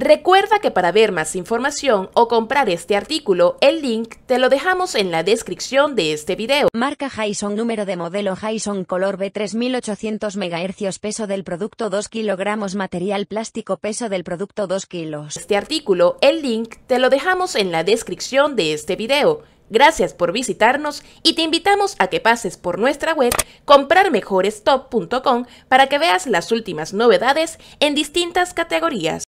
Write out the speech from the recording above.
Recuerda que para ver más información o comprar este artículo, el link te lo dejamos en la descripción de este video. Marca Hyson número de modelo Hyson color B3800 MHz peso del producto 2 kg material plástico peso del producto 2 kg. Este artículo, el link te lo dejamos en la descripción de este video. Gracias por visitarnos y te invitamos a que pases por nuestra web comprarmejorestop.com para que veas las últimas novedades en distintas categorías.